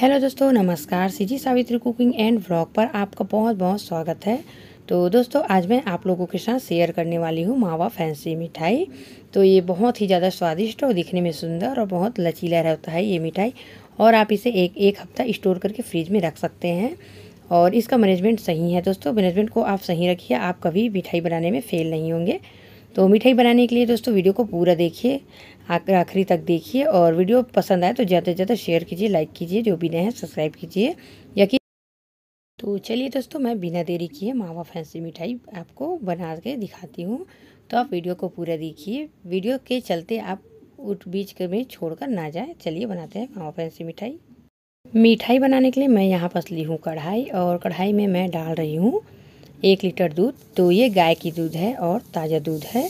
hello दोस्तों नमस्कार CG Savitri cooking and blog पर आपका बहुत बहुत स्वागत है तो दोस्तों आज मैं आप लोगों के साथ शेयर करने वाली हूँ मावा फैंसी मिठाई तो ये बहुत ही ज़्यादा स्वादिष्ट और दिखने में सुंदर और बहुत लचीला रहता है ये मिठाई और आप इसे एक एक हफ्ता स्टोर करके फ्रिज में रख सकते हैं और इसका मैनेजमेंट सही है दोस्तों मैनेजमेंट को आप सही रखिए आप कभी मिठाई बनाने में फ़ेल नहीं होंगे तो मिठाई बनाने के लिए दोस्तों वीडियो को पूरा देखिए आखिरी तक देखिए और वीडियो पसंद आए तो ज़्यादा से ज़्यादा शेयर कीजिए लाइक कीजिए जो भी नए हैं सब्सक्राइब कीजिए या कि तो चलिए दोस्तों मैं बिना देरी किए मावा फैंसी मिठाई आपको बना के दिखाती हूँ तो आप वीडियो को पूरा देखिए वीडियो के चलते आप उठ बीच में छोड़कर ना जाए चलिए बनाते हैं मावा फैंसी मिठाई मिठाई बनाने के लिए मैं यहाँ पर ली हूँ कढ़ाई और कढ़ाई में मैं डाल रही हूँ एक लीटर दूध तो ये गाय की दूध है और ताज़ा दूध है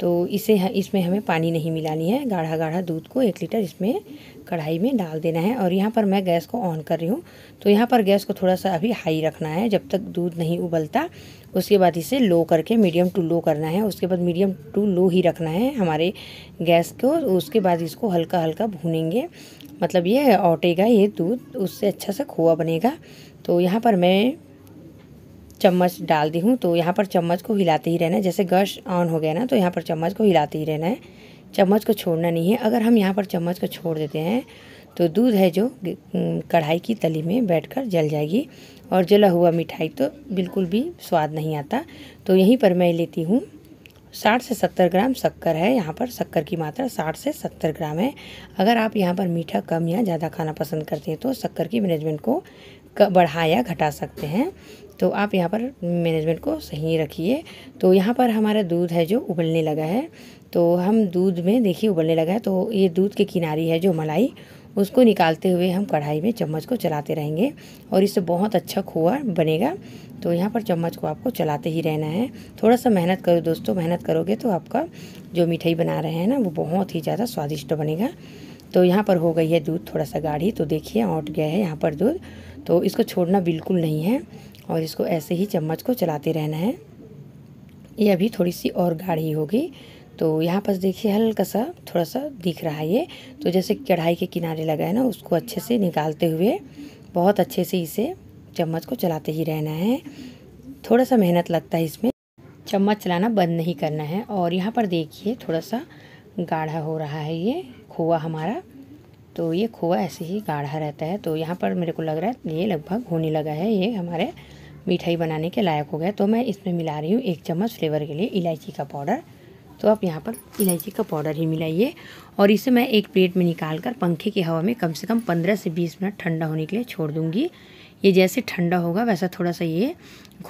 तो इसे इसमें हमें पानी नहीं मिलानी है गाढ़ा गाढ़ा दूध को एक लीटर इसमें कढ़ाई में डाल देना है और यहाँ पर मैं गैस को ऑन कर रही हूँ तो यहाँ पर गैस को थोड़ा सा अभी हाई रखना है जब तक दूध नहीं उबलता उसके बाद इसे लो करके मीडियम टू लो करना है उसके बाद मीडियम टू लो ही रखना है हमारे गैस को उसके बाद इसको हल्का हल्का भूनेंगे मतलब ये ऑटेगा ये दूध उससे अच्छा सा खोआ बनेगा तो यहाँ पर मैं चम्मच डाल दी हूँ तो यहाँ पर चम्मच को हिलाते ही रहना है जैसे गश ऑन हो गया ना तो यहाँ पर चम्मच को हिलाते ही रहना है चम्मच को छोड़ना नहीं है अगर हम यहाँ पर चम्मच को छोड़ देते हैं तो दूध है जो कढ़ाई की तली में बैठकर जल जाएगी और जला हुआ मिठाई तो बिल्कुल भी स्वाद नहीं आता तो यहीं पर मैं लेती हूँ साठ से सत्तर ग्राम शक्कर है यहाँ पर शक्कर की मात्रा साठ से सत्तर ग्राम है अगर आप यहाँ पर मीठा कम या ज़्यादा खाना पसंद करते हैं तो शक्कर की मैनेजमेंट को बढ़ाया घटा सकते हैं तो आप यहाँ पर मैनेजमेंट को सही रखिए तो यहाँ पर हमारा दूध है जो उबलने लगा है तो हम दूध में देखिए उबलने लगा है तो ये दूध के किनारी है जो मलाई उसको निकालते हुए हम कढ़ाई में चम्मच को चलाते रहेंगे और इससे बहुत अच्छा खोआ बनेगा तो यहाँ पर चम्मच को आपको चलाते ही रहना है थोड़ा सा मेहनत करो दोस्तों मेहनत करोगे तो आपका जो मिठाई बना रहे हैं ना वो बहुत ही ज़्यादा स्वादिष्ट बनेगा तो यहाँ पर हो गई है दूध थोड़ा सा गाढ़ी तो देखिए औट गया है यहाँ पर दूध तो इसको छोड़ना बिल्कुल नहीं है और इसको ऐसे ही चम्मच को चलाते रहना है ये अभी थोड़ी सी और गाढ़ी होगी तो यहाँ पर देखिए हल्का सा थोड़ा सा दिख रहा है ये तो जैसे कढ़ाई के किनारे लगा है ना उसको अच्छे से निकालते हुए बहुत अच्छे से इसे चम्मच को चलाते ही रहना है थोड़ा सा मेहनत लगता है इसमें चम्मच चलाना बंद नहीं करना है और यहाँ पर देखिए थोड़ा सा गाढ़ा हो रहा है ये खोआ हमारा तो ये खोआ ऐसे ही गाढ़ा रहता है तो यहाँ पर मेरे को लग रहा है ये लगभग होने लगा है ये हमारे मिठाई बनाने के लायक हो गया तो मैं इसमें मिला रही हूँ एक चम्मच फ्लेवर के लिए इलायची का पाउडर तो आप यहाँ पर इलायची का पाउडर ही मिलाइए और इसे मैं एक प्लेट में निकाल कर पंखे की हवा में कम से कम पंद्रह से बीस मिनट ठंडा होने के लिए छोड़ दूँगी ये जैसे ठंडा होगा वैसा थोड़ा सा ये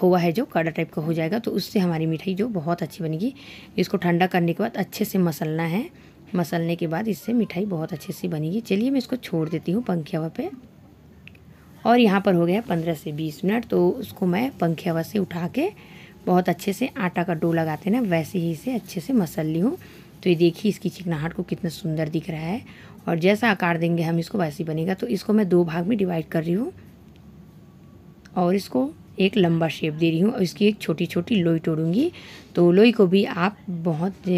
खोवा है जो काढ़ा टाइप का हो जाएगा तो उससे हमारी मिठाई जो बहुत अच्छी बनेगी इसको ठंडा करने के बाद अच्छे से मसलना है मसलने के बाद इससे मिठाई बहुत अच्छे से बनेगी चलिए मैं इसको छोड़ देती हूँ पंखे हवा पे और यहाँ पर हो गया पंद्रह से बीस मिनट तो उसको मैं पंखे हवा से उठा के बहुत अच्छे से आटा का डो लगाते ना वैसे ही इसे अच्छे से मसल ली हूँ तो ये देखिए इसकी चिकनाहट को कितना सुंदर दिख रहा है और जैसा आकार देंगे हम इसको वैसे ही बनेगा तो इसको मैं दो भाग में डिवाइड कर रही हूँ और इसको एक लंबा शेप दे रही हूँ और इसकी एक छोटी छोटी लोई तोड़ूंगी तो लोई को भी आप बहुत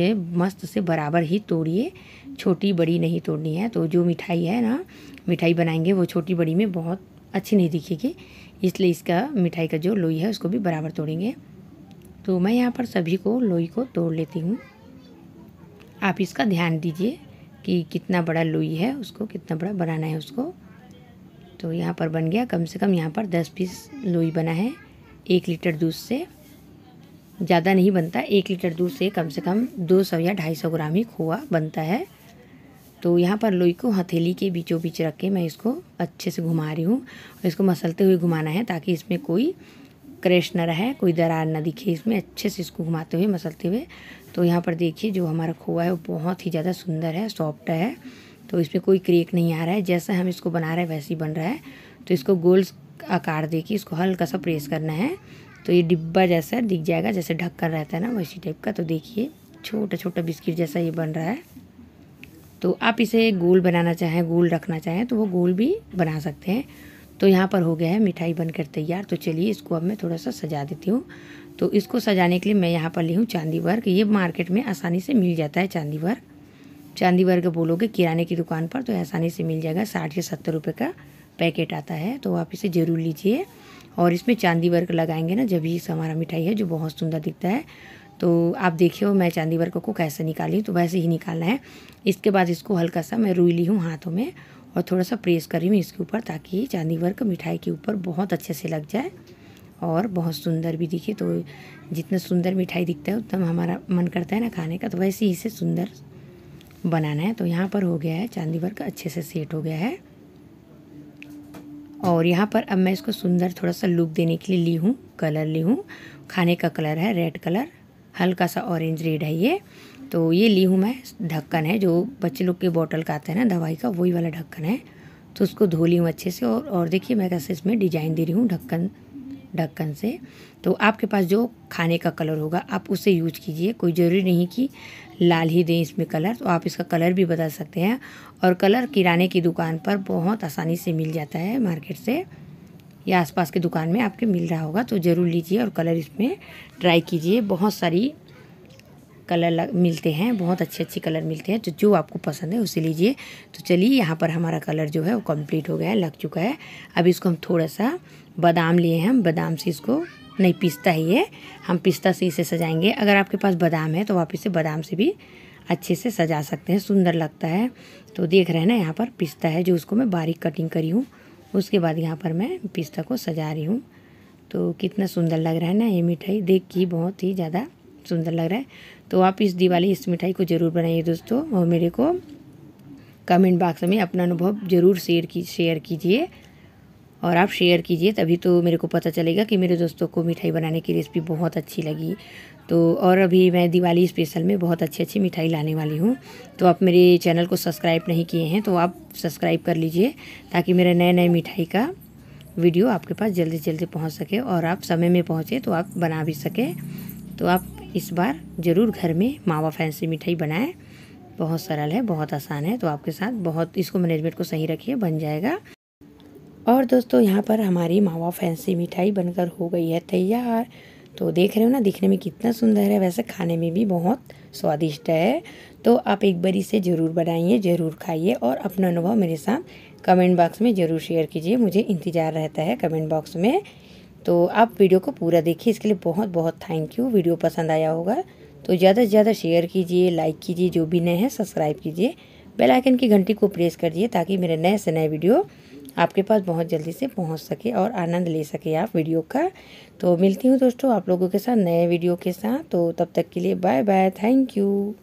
मस्त से बराबर ही तोड़िए छोटी बड़ी नहीं तोड़नी है तो जो मिठाई है ना मिठाई बनाएंगे वो छोटी बड़ी में बहुत अच्छी नहीं दिखेगी इसलिए इसका मिठाई का जो लोई है उसको भी बराबर तोड़ेंगे तो मैं यहाँ पर सभी को लोई को तोड़ लेती हूँ आप इसका ध्यान दीजिए कि कितना बड़ा लोई है उसको कितना बड़ा बनाना है उसको तो यहाँ पर बन गया कम से कम यहाँ पर दस पीस लोई बना है एक लीटर दूध से ज़्यादा नहीं बनता एक लीटर दूध से कम से कम दो सौ या ढाई सौ ग्राम ही खोआ बनता है तो यहाँ पर लोई को हथेली के बीचों बीच रख के मैं इसको अच्छे से घुमा रही हूँ और इसको मसलते हुए घुमाना है ताकि इसमें कोई क्रेश ना रहे कोई दरार ना दिखे इसमें अच्छे से इसको घुमाते हुए मसलते हुए तो यहाँ पर देखिए जो हमारा खोआ है वो बहुत ही ज़्यादा सुंदर है सॉफ्ट है तो इसमें कोई क्रेक नहीं आ रहा है जैसा हम इसको बना रहे हैं वैसे ही बन रहा है तो इसको गोल आकार दे के इसको हल्का सा प्रेस करना है तो ये डिब्बा जैसा दिख जाएगा जैसे ढक्कन रहता है ना वैसी टाइप का तो देखिए छोटा छोटा बिस्किट जैसा ये बन रहा है तो आप इसे गोल बनाना चाहें गोल रखना चाहें तो वो गोल भी बना सकते हैं तो यहाँ पर हो गया है मिठाई बनकर तैयार तो चलिए इसको अब मैं थोड़ा सा सजा देती हूँ तो इसको सजाने के लिए मैं यहाँ पर ली हूँ चांदी वर्क ये मार्केट में आसानी से मिल जाता है चांदी वर्क चांदी वर्ग बोलोगे किराने की दुकान पर तो आसानी से मिल जाएगा साठ या सत्तर रुपये का पैकेट आता है तो आप इसे ज़रूर लीजिए और इसमें चांदी वर्क लगाएंगे ना जब ये हमारा मिठाई है जो बहुत सुंदर दिखता है तो आप देखिए मैं चांदी वर्क को कैसे निकाली तो वैसे ही निकालना है इसके बाद इसको हल्का सा मैं रुई ली हूँ हाथों में और थोड़ा सा प्रेस करी हूँ इसके ऊपर ताकि चांदी वर्क मिठाई के ऊपर बहुत अच्छे से लग जाए और बहुत सुंदर भी दिखे तो जितना सुंदर मिठाई दिखता है उतना हमारा मन करता है ना खाने का तो वैसे ही इसे सुंदर बनाना है तो यहाँ पर हो गया है चांदी वर्क अच्छे से सेट हो गया है और यहाँ पर अब मैं इसको सुंदर थोड़ा सा लुक देने के लिए ली हूँ कलर ली हूँ खाने का कलर है रेड कलर हल्का सा ऑरेंज रेड है ये तो ये ली हूँ मैं ढक्कन है जो बच्चे लोग के बॉटल का आते हैं ना दवाई का वही वाला ढक्कन है तो उसको धो ली हूँ अच्छे से और और देखिए मैं कैसे इसमें डिजाइन दे रही हूँ ढक्कन ढक्कन से तो आपके पास जो खाने का कलर होगा आप उसे यूज कीजिए कोई ज़रूरी नहीं कि लाल ही दें इसमें कलर तो आप इसका कलर भी बदल सकते हैं और कलर किराने की दुकान पर बहुत आसानी से मिल जाता है मार्केट से या आसपास की दुकान में आपके मिल रहा होगा तो ज़रूर लीजिए और कलर इसमें ट्राई कीजिए बहुत सारी कलर लग मिलते हैं बहुत अच्छे अच्छे कलर मिलते हैं तो जो आपको पसंद है उसे लीजिए तो चलिए यहाँ पर हमारा कलर जो है वो कंप्लीट हो गया है लग चुका है अब इसको हम थोड़ा सा बादाम लिए हैं हम बादाम से इसको नहीं पिस्ता ही है हम पिस्ता से इसे सजाएंगे अगर आपके पास बादाम है तो आप इसे बादाम से भी अच्छे से सजा सकते हैं सुंदर लगता है तो देख रहे हैं ना यहाँ पर पिस्ता है जो उसको मैं बारीक कटिंग करी हूँ उसके बाद यहाँ पर मैं पिस्ता को सजा रही हूँ तो कितना सुंदर लग रहा है ना ये मिठाई देख के बहुत ही ज़्यादा सुंदर लग रहा है तो आप इस दिवाली इस मिठाई को ज़रूर बनाइए दोस्तों और मेरे को कमेंट बॉक्स में अपना अनुभव ज़रूर शेयर की शेयर कीजिए और आप शेयर कीजिए तभी तो मेरे को पता चलेगा कि मेरे दोस्तों को मिठाई बनाने की रेसिपी बहुत अच्छी लगी तो और अभी मैं दिवाली स्पेशल में बहुत अच्छी अच्छी मिठाई लाने वाली हूँ तो आप मेरे चैनल को सब्सक्राइब नहीं किए हैं तो आप सब्सक्राइब कर लीजिए ताकि मेरे नए नए मिठाई का वीडियो आपके पास जल्दी जल्दी पहुँच सके और आप समय में पहुँचे तो आप बना भी सकें तो आप इस बार ज़रूर घर में मावा फैंसी मिठाई बनाएं बहुत सरल है बहुत आसान है तो आपके साथ बहुत इसको मैनेजमेंट को सही रखिए बन जाएगा और दोस्तों यहाँ पर हमारी मावा फैंसी मिठाई बनकर हो गई है तैयार तो देख रहे हो ना दिखने में कितना सुंदर है वैसे खाने में भी बहुत स्वादिष्ट है तो आप एक बार इसे ज़रूर बनाइए ज़रूर खाइए और अपना अनुभव मेरे साथ कमेंट बॉक्स में ज़रूर शेयर कीजिए मुझे इंतज़ार रहता है कमेंट बॉक्स में तो आप वीडियो को पूरा देखिए इसके लिए बहुत बहुत थैंक यू वीडियो पसंद आया होगा तो ज़्यादा से ज़्यादा शेयर कीजिए लाइक कीजिए जो भी नए हैं सब्सक्राइब कीजिए बेल आइकन की घंटी को प्रेस कर दिए ताकि मेरे नए से नए वीडियो आपके पास बहुत जल्दी से पहुंच सके और आनंद ले सके आप वीडियो का तो मिलती हूँ दोस्तों आप लोगों के साथ नए वीडियो के साथ तो तब तक के लिए बाय बाय थैंक यू